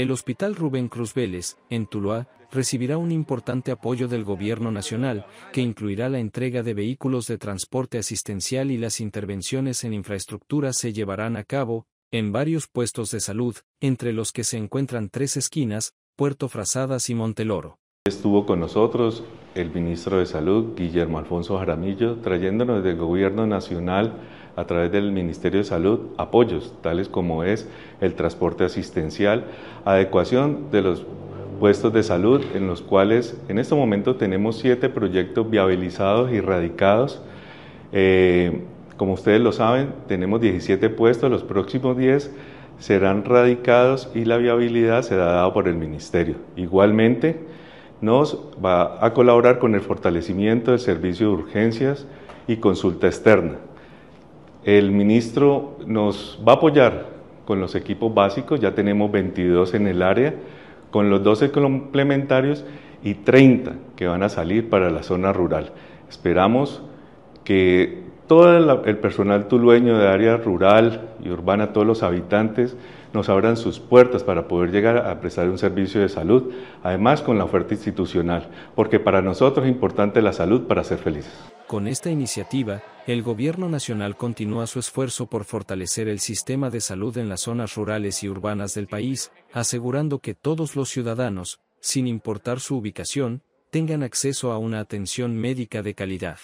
El Hospital Rubén Cruz Vélez, en Tuluá, recibirá un importante apoyo del Gobierno Nacional, que incluirá la entrega de vehículos de transporte asistencial y las intervenciones en infraestructura se llevarán a cabo, en varios puestos de salud, entre los que se encuentran tres esquinas, Puerto Frazadas y Monteloro. Estuvo con nosotros el ministro de Salud, Guillermo Alfonso Jaramillo, trayéndonos del Gobierno Nacional a través del Ministerio de Salud apoyos, tales como es el transporte asistencial, adecuación de los puestos de salud, en los cuales en este momento tenemos siete proyectos viabilizados y radicados. Eh, como ustedes lo saben, tenemos 17 puestos, los próximos 10 serán radicados y la viabilidad será dada por el Ministerio. Igualmente, nos va a colaborar con el fortalecimiento del servicio de urgencias y consulta externa. El ministro nos va a apoyar con los equipos básicos, ya tenemos 22 en el área, con los 12 complementarios y 30 que van a salir para la zona rural. Esperamos que todo el, personal tulueño de área rural y urbana, todos los habitantes, nos abran sus puertas para poder llegar a prestar un servicio de salud, además con la oferta institucional, porque para nosotros es importante la salud para ser felices. Con esta iniciativa, el Gobierno Nacional continúa su esfuerzo por fortalecer el sistema de salud en las zonas rurales y urbanas del país, asegurando que todos los ciudadanos, sin importar su ubicación, tengan acceso a una atención médica de calidad.